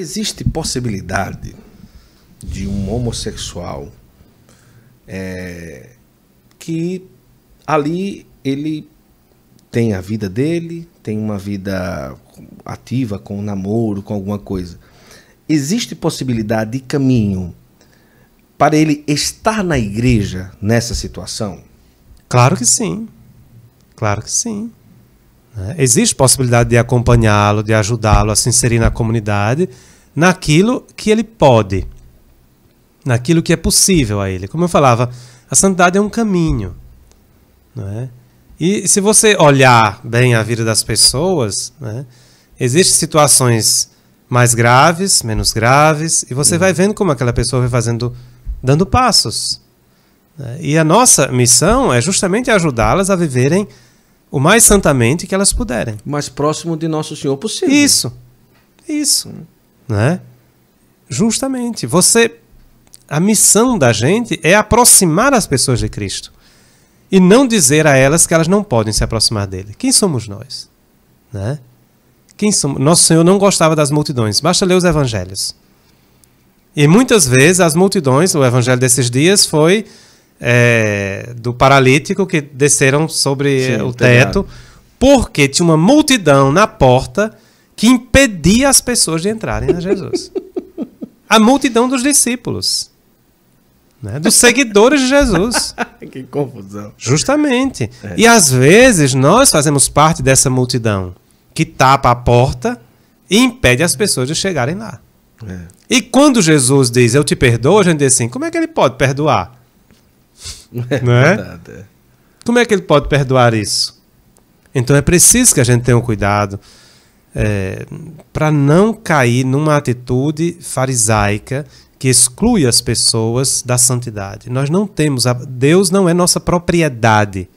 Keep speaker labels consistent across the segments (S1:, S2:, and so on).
S1: Existe possibilidade de um homossexual é, que ali ele tem a vida dele, tem uma vida ativa com um namoro, com alguma coisa. Existe possibilidade de caminho para ele estar na igreja nessa situação? Claro que sim. Claro que sim. Né? Existe possibilidade de acompanhá-lo, de ajudá-lo a se inserir na comunidade, naquilo que ele pode, naquilo que é possível a ele. Como eu falava, a santidade é um caminho. Não é? E se você olhar bem a vida das pessoas, né, existem situações mais graves, menos graves, e você uhum. vai vendo como aquela pessoa vai fazendo, dando passos. Né? E a nossa missão é justamente ajudá-las a viverem o mais santamente que elas puderem. Mais próximo de Nosso Senhor possível. Isso. Isso. Né? Justamente. Você. A missão da gente é aproximar as pessoas de Cristo. E não dizer a elas que elas não podem se aproximar dele. Quem somos nós? Né? Quem somos? Nosso Senhor não gostava das multidões. Basta ler os evangelhos. E muitas vezes as multidões, o evangelho desses dias foi é, do paralítico que desceram sobre Sim, o teto, porque tinha uma multidão na porta que impedia as pessoas de entrarem a Jesus. a multidão dos discípulos. Né, dos seguidores de Jesus. que confusão. Justamente. É. E às vezes nós fazemos parte dessa multidão que tapa a porta e impede as pessoas de chegarem lá. É. E quando Jesus diz eu te perdoo, a gente diz assim: como é que ele pode perdoar? não é? Né? Verdade. É. Como é que ele pode perdoar isso? Então é preciso que a gente tenha um cuidado é, para não cair numa atitude farisaica que exclui as pessoas da santidade. Nós não temos, a, Deus não é nossa propriedade.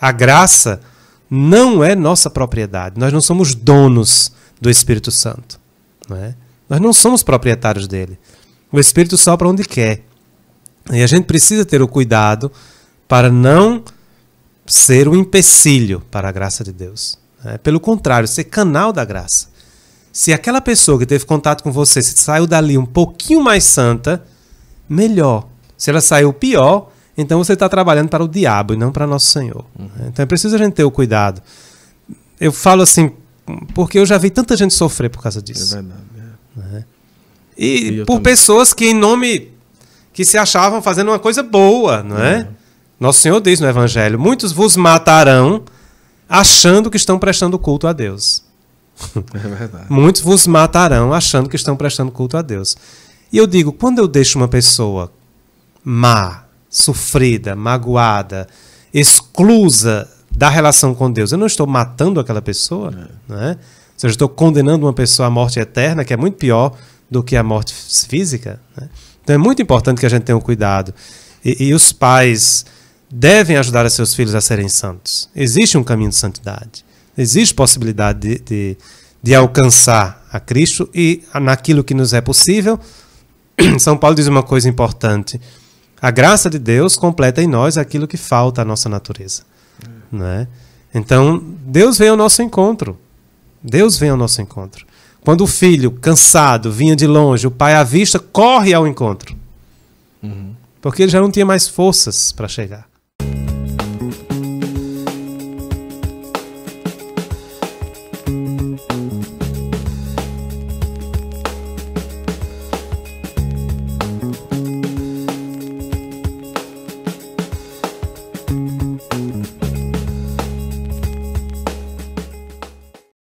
S1: A graça não é nossa propriedade. Nós não somos donos do Espírito Santo. Não é? Nós não somos proprietários dele. O Espírito sopra onde quer. E a gente precisa ter o cuidado para não ser um empecilho para a graça de Deus. Né? Pelo contrário, ser canal da graça. Se aquela pessoa que teve contato com você saiu dali um pouquinho mais santa, melhor. Se ela saiu pior, então você está trabalhando para o diabo e não para nosso Senhor. Uhum. Então é preciso a gente ter o cuidado. Eu falo assim, porque eu já vi tanta gente sofrer por causa disso. É verdade. É. Né? E, e por também. pessoas que, em nome que se achavam fazendo uma coisa boa, não é? é? Nosso Senhor diz no Evangelho: muitos vos matarão achando que estão prestando culto a Deus. É verdade. muitos vos matarão achando que estão prestando culto a Deus. E eu digo: quando eu deixo uma pessoa má, sofrida, magoada, exclusa da relação com Deus, eu não estou matando aquela pessoa, é. Se é? Ou seja, eu estou condenando uma pessoa à morte eterna, que é muito pior do que a morte física. Né? Então é muito importante que a gente tenha um cuidado. E, e, os pais devem ajudar seus filhos a serem santos. Existe um caminho de santidade. Existe possibilidade de, de, de alcançar a Cristo e naquilo que nos é possível. São Paulo diz uma coisa importante. A graça de Deus completa em nós aquilo que falta à nossa natureza. Hum. Né? Então, Deus vem ao nosso encontro. Deus vem ao nosso encontro. Quando o filho, cansado, vinha de longe, o pai à vista corre ao encontro. Uhum. Porque ele já não tinha mais forças para chegar.